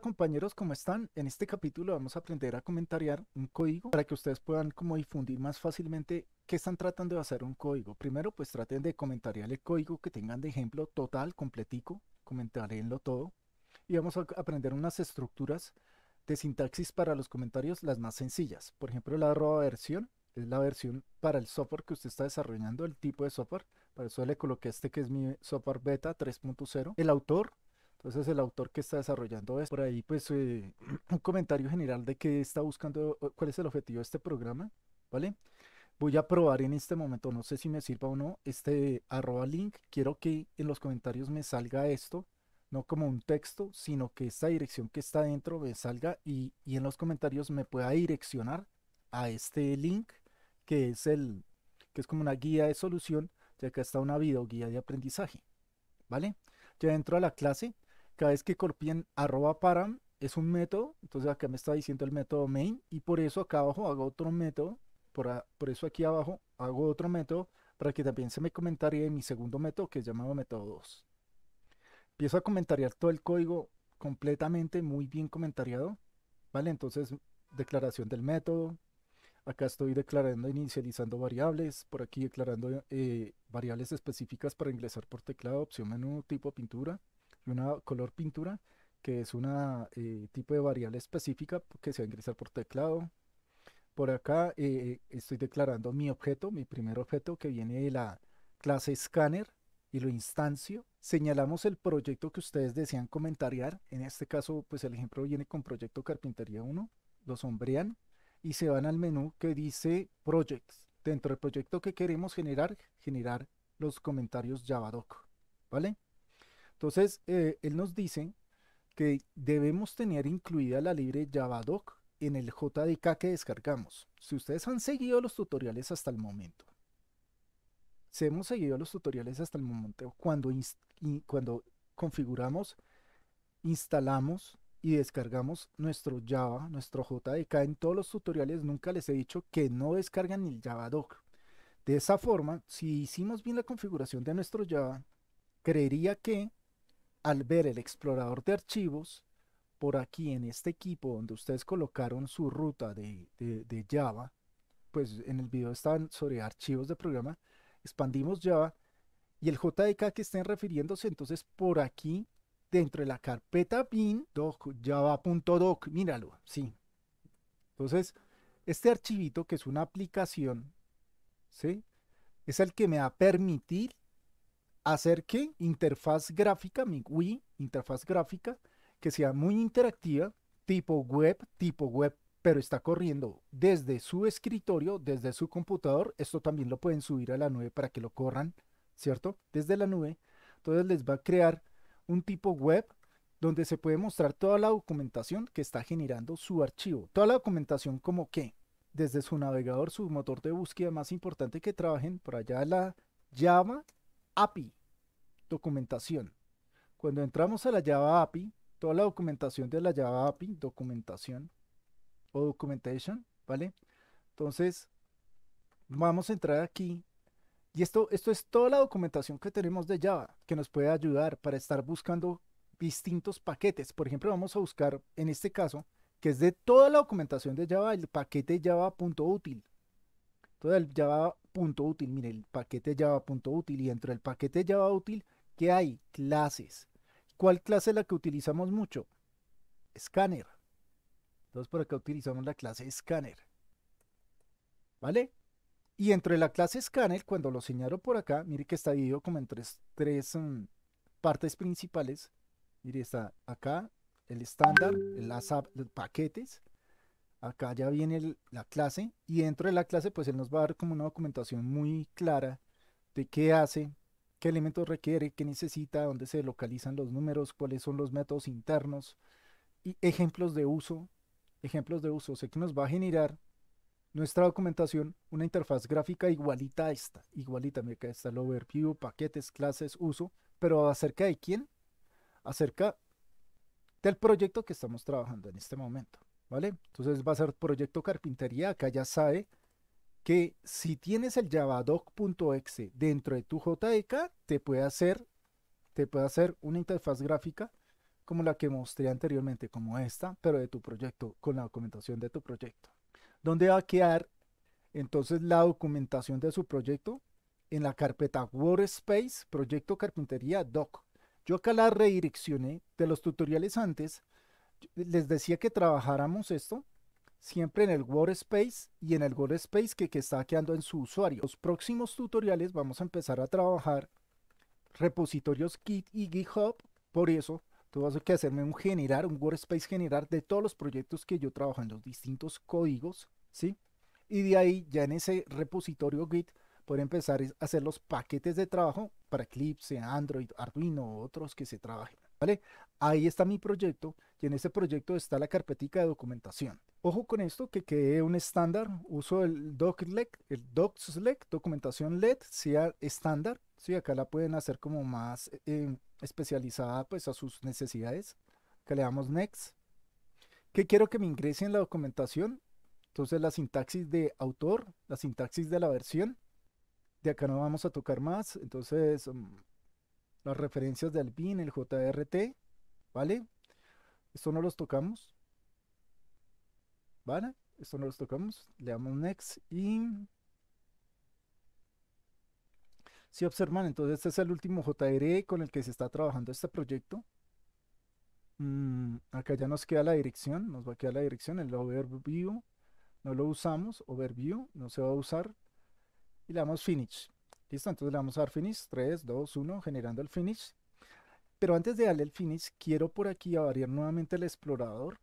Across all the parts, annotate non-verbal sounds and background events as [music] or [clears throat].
compañeros, ¿cómo están? En este capítulo vamos a aprender a comentariar un código para que ustedes puedan como difundir más fácilmente qué están tratando de hacer un código. Primero, pues traten de comentariar el código que tengan de ejemplo total, completico, comentarenlo todo. Y vamos a aprender unas estructuras de sintaxis para los comentarios, las más sencillas. Por ejemplo, la arroba versión es la versión para el software que usted está desarrollando, el tipo de software. Para eso le coloqué este que es mi software beta 3.0. El autor entonces el autor que está desarrollando es por ahí pues eh, [clears throat] un comentario general de qué está buscando, eh, cuál es el objetivo de este programa, ¿vale? Voy a probar en este momento, no sé si me sirva o no, este arroba link. Quiero que en los comentarios me salga esto, no como un texto, sino que esta dirección que está dentro me salga y, en los comentarios me pueda direccionar a este link que es el que es como una guía de solución, ya que está una guía de aprendizaje, ¿vale? Ya entro a la clase, cada vez que corpien arroba param es un método, entonces acá me está diciendo el método main y por eso acá abajo hago otro método, por, eso aquí abajo hago otro método para que también se me comentarie mi segundo método que es llamado método 2. Empiezo a comentariar todo el código completamente, muy bien comentariado, ¿vale? Entonces declaración del método, acá estoy declarando inicializando variables, por aquí declarando eh, variables específicas para ingresar por teclado, opción menú, tipo pintura, una color pintura, que es una eh, tipo de variable específica que se va a ingresar por teclado. Por acá eh, estoy declarando mi objeto, mi primer objeto que viene de la clase scanner y lo instancio. Señalamos el proyecto que ustedes desean comentariar. En este caso, pues el ejemplo viene con proyecto carpintería 1. Lo sombrean y se van al menú que dice projects. Dentro del proyecto que queremos generar, generar los comentarios Javadoc. ¿Vale? Entonces, eh, él nos dice que debemos tener incluida la libre Javadoc en el JDK que descargamos. Si ustedes han seguido los tutoriales hasta el momento, si hemos seguido los tutoriales hasta el momento, cuando, cuando configuramos, instalamos y descargamos nuestro Java, nuestro JDK, en todos los tutoriales nunca les he dicho que no descargan el Javadoc. De esa forma, si hicimos bien la configuración de nuestro Java, creería que al ver el explorador de archivos, por aquí en este equipo donde ustedes colocaron su ruta de, Java, pues en el video estaban sobre archivos de programa, expandimos Java y el JDK que estén refiriéndose, entonces por aquí dentro de la carpeta bin doc java.doc, míralo, sí. Entonces, este archivito que es una aplicación, ¿sí? Es el que me va a permitir hacer que interfaz gráfica, mi Wii, interfaz gráfica, que sea muy interactiva, tipo web, tipo web, pero está corriendo desde su escritorio, desde su computador. Esto también lo pueden subir a la nube para que lo corran, ¿cierto? Desde la nube. Entonces les va a crear un tipo web donde se puede mostrar toda la documentación que está generando su archivo. Toda la documentación como que desde su navegador, su motor de búsqueda más importante que trabajen, por allá la Java API, documentación. Cuando entramos a la Java API, toda la documentación de la Java API, documentación o documentation, ¿vale? Entonces, vamos a entrar aquí. Y esto, esto es toda la documentación que tenemos de Java, que nos puede ayudar para estar buscando distintos paquetes. Por ejemplo, vamos a buscar, en este caso, que es de toda la documentación de Java, el paquete java.util todo el Java punto útil, mire, el paquete Java punto útil y entre el paquete Java útil, ¿qué hay? Clases. ¿Cuál clase es la que utilizamos mucho? Scanner. Entonces por acá utilizamos la clase Scanner. ¿Vale? Y entre la clase Scanner, cuando lo señalo por acá, mire que está dividido como en tres, mm, partes principales. Mire, está acá el estándar, el las paquetes acá ya viene la clase y dentro de la clase pues él nos va a dar como una documentación muy clara de qué hace, qué elementos requiere, qué necesita, dónde se localizan los números, cuáles son los métodos internos y ejemplos de uso, ejemplos de uso, o que nos va a generar nuestra documentación una interfaz gráfica igualita a esta, igualita, mira que está el overview, paquetes, clases, uso, pero acerca de quién, acerca del proyecto que estamos trabajando en este momento. Entonces va a ser proyecto carpintería, acá ya sabe que si tienes el javadoc.exe dentro de tu JDK, e te puede hacer te puede hacer una interfaz gráfica como la que mostré anteriormente, como esta, pero de tu proyecto, con la documentación de tu proyecto. ¿Dónde va a quedar entonces la documentación de su proyecto? En la carpeta Workspace, Proyecto Carpintería Doc. Yo acá la redireccioné de los tutoriales antes les decía que trabajáramos esto siempre en el workspace y en el workspace que, que está quedando en su usuario. Los próximos tutoriales vamos a empezar a trabajar repositorios Git y GitHub, por eso vas que hacerme un generar, un workspace generar de todos los proyectos que yo trabajo en los distintos códigos, ¿sí? Y de ahí ya en ese repositorio Git poder empezar a hacer los paquetes de trabajo para Eclipse, Android, Arduino otros que se trabajen. Ahí está mi proyecto y en ese proyecto está la carpetica de documentación. Ojo con esto que quede un estándar, uso el doclet, el docslet, documentación LED, sea estándar, Si Acá la pueden hacer como más em, especializada pues a sus necesidades. Que le damos next. ¿Qué quiero que me ingrese en la documentación? Entonces la sintaxis de autor, la sintaxis de la versión. De acá no vamos a tocar más, entonces mm, las referencias de bin, el JRT, ¿vale? Esto no los tocamos, ¿vale? Esto no los tocamos, le damos next y... Si observan, entonces este es el último JRE con el que se está trabajando este proyecto. Mm, acá ya nos queda la dirección, nos va a quedar la dirección, el overview, no lo usamos, overview, no se va a usar. Y le damos finish entonces le vamos a dar finish, 3, 2, 1, generando el finish. Pero antes de darle el finish, quiero por aquí abrir nuevamente el explorador.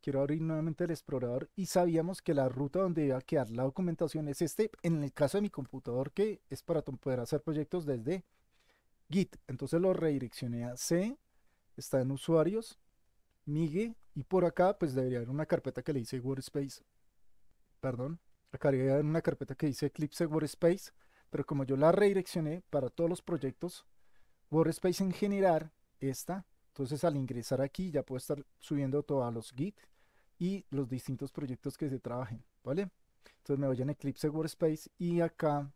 Quiero abrir nuevamente el explorador y sabíamos que la ruta donde iba a quedar la documentación es este, en el caso de mi computador que es para poder hacer proyectos desde Git. Entonces lo redireccioné a C, está en usuarios, migue y por acá pues debería haber una carpeta que le dice workspace. Perdón, acá debería haber una carpeta que dice Eclipse Workspace pero como yo la redireccioné para todos los proyectos, WordSpace en generar esta, entonces al ingresar aquí ya puedo estar subiendo todos los Git y los distintos proyectos que se trabajen, ¿vale? Entonces me voy en Eclipse WordSpace y acá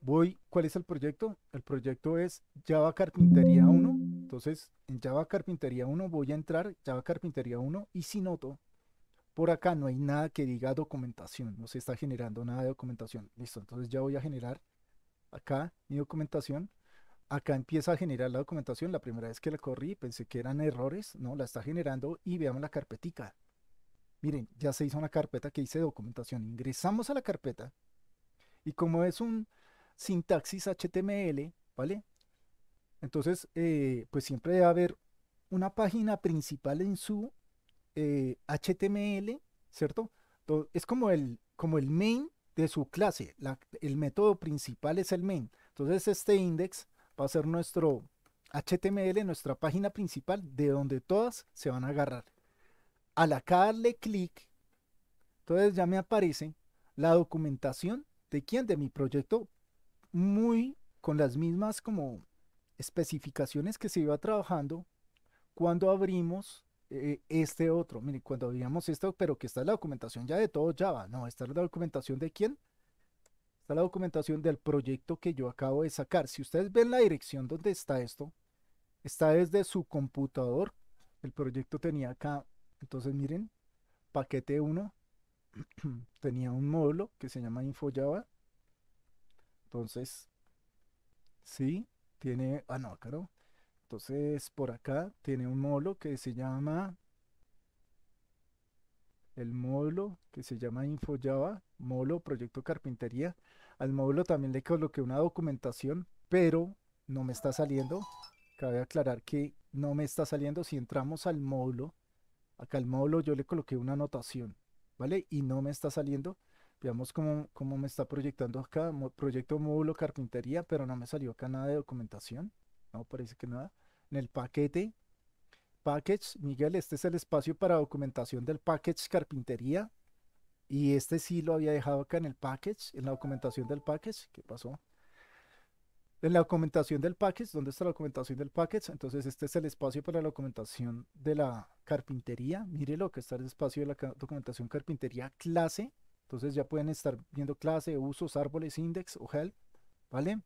voy, ¿cuál es el proyecto? El proyecto es Java Carpintería 1, entonces en Java Carpintería 1 voy a entrar, Java Carpintería 1 y si noto por acá no hay nada que diga documentación, no se está generando nada de documentación. Listo, entonces ya voy a generar acá mi documentación. Acá empieza a generar la documentación. La primera vez que la corrí pensé que eran errores, no, la está generando y veamos la carpetica. Miren, ya se hizo una carpeta que dice documentación. Ingresamos a la carpeta y como es un sintaxis HTML, ¿vale? Entonces, eh, pues siempre debe haber una página principal en su HTML, eh, ¿cierto? es como el, como el main de su clase. el método principal es el main. Entonces este index va a ser nuestro HTML, nuestra página principal, de donde todas se van a agarrar. Al acá darle clic, entonces ya me aparece la documentación de quién, de mi proyecto, muy con las mismas como especificaciones que se iba trabajando cuando abrimos eh, este otro. Miren, cuando digamos esto, pero que está la documentación ya de todo Java. No, está la documentación de quién? Está la documentación del proyecto que yo acabo de sacar. Si ustedes ven la dirección donde está esto, está desde su computador. El proyecto tenía acá, entonces miren, paquete 1 [clears throat] tenía un módulo que se llama InfoJava. Entonces, sí, tiene, ah no, claro, entonces, por acá tiene un módulo que se llama el módulo que se llama InfoJava, módulo proyecto carpintería. Al módulo también le coloqué una documentación, pero no me está saliendo. Cabe aclarar que no me está saliendo si entramos al módulo. Acá al módulo yo le coloqué una anotación, ¿vale? Y no me está saliendo. Veamos cómo, me está proyectando acá. proyecto módulo carpintería, pero no me salió acá nada de documentación. No parece que nada en el paquete package, Miguel, este es el espacio para documentación del package carpintería. Y este sí lo había dejado acá en el package, en la documentación del package. ¿Qué pasó? En la documentación del package, ¿dónde está la documentación del package? Entonces este es el espacio para la documentación de la carpintería. Mire lo que está el espacio de la documentación carpintería clase. Entonces ya pueden estar viendo clase, usos, árboles, index o help. ¿Vale?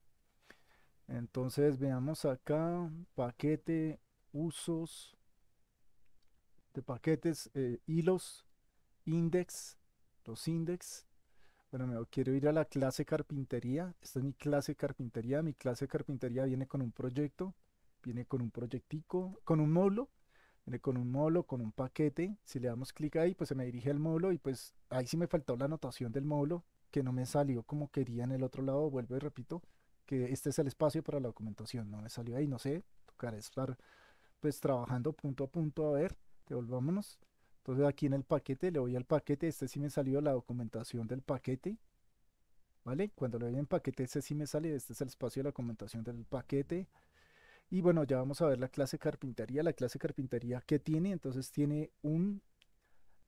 Entonces veamos acá, paquete, usos de paquetes, eh, hilos, index, los index. Bueno, me quiero ir a la clase carpintería. Esta es mi clase carpintería. Mi clase carpintería viene con un proyecto, viene con un proyectico, con un módulo, viene con un módulo, con un paquete. Si le damos clic ahí, pues se me dirige al módulo y pues ahí sí me faltó la anotación del módulo que no me salió como quería en el otro lado. Vuelvo y repito, que este es el espacio para la documentación. No me salió ahí, no sé, tocar estar pues trabajando punto a punto a ver, devolvámonos. Entonces aquí en el paquete le voy al paquete, este sí me salió la documentación del paquete. ¿Vale? Cuando le doy en paquete, este sí me sale, este es el espacio de la documentación del paquete. Y bueno, ya vamos a ver la clase carpintería. La clase carpintería que tiene, entonces tiene un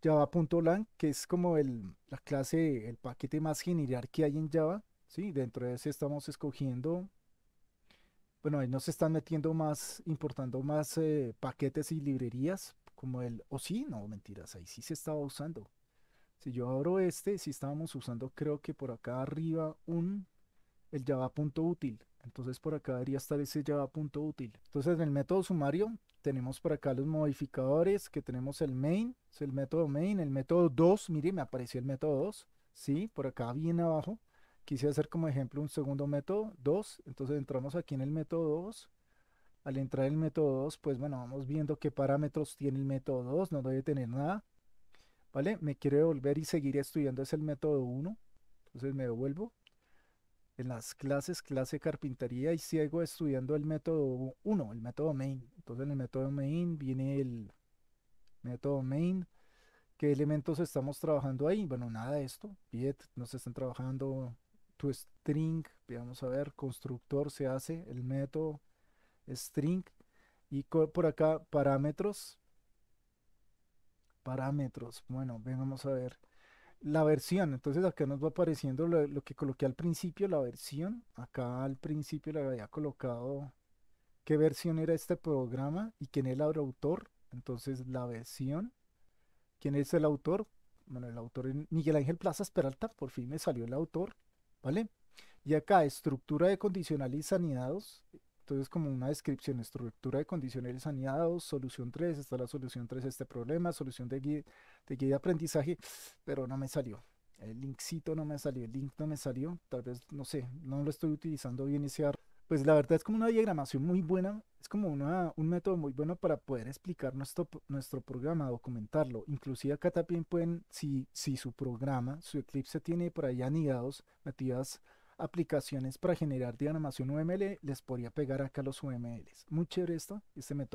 java.lang, que es como el, la clase, el paquete más general que hay en Java, ¿sí? Dentro de ese estamos escogiendo, bueno, ahí nos están metiendo más, importando más eh, paquetes y librerías, como el, o sí, no, mentiras, ahí sí se estaba usando. Si yo abro este, sí estábamos usando, creo que por acá arriba, un, el java.util. Entonces por acá debería estar ese java.util. Entonces en el método sumario tenemos por acá los modificadores, que tenemos el main, es el método main, el método 2, mire, me apareció el método 2, ¿sí? Por acá bien abajo Quise hacer como ejemplo un segundo método 2, entonces entramos aquí en el método 2. Al entrar el método 2, pues bueno, vamos viendo qué parámetros tiene el método 2, no debe tener nada. ¿Vale? Me quiero devolver y seguir estudiando, es el método 1. Entonces me devuelvo. En las clases, clase carpintería y sigo estudiando el método 1, el método main. Entonces en el método main viene el método main, qué elementos estamos trabajando ahí. Bueno, nada de esto. Piet, nos están trabajando tu string, vamos a ver, constructor se hace, el método string y por acá parámetros, parámetros, bueno, vamos a ver la versión, entonces acá nos va apareciendo lo, que coloqué al principio, la versión, acá al principio le había colocado qué versión era este programa y quién era el autor, entonces la versión, quién es el autor, bueno, el autor es Miguel Ángel Plaza Esperalta, por fin me salió el autor, ¿vale? Y acá, estructura de condicionales saneados. Entonces, como una descripción, estructura de condicionales saneados, solución 3, está la solución 3 este problema, solución de guía, de guía de aprendizaje, pero no me salió. El linkcito no me salió, el link no me salió. Tal vez, no sé, no lo estoy utilizando bien iniciar pues la verdad es como una diagramación muy buena, es como una, un método muy bueno para poder explicar nuestro, nuestro programa, documentarlo. Inclusive acá también pueden, si, si su programa, su Eclipse tiene por ahí anidados, metidas aplicaciones para generar diagramación UML, les podría pegar acá los UMLs. Muy chévere esto, este método.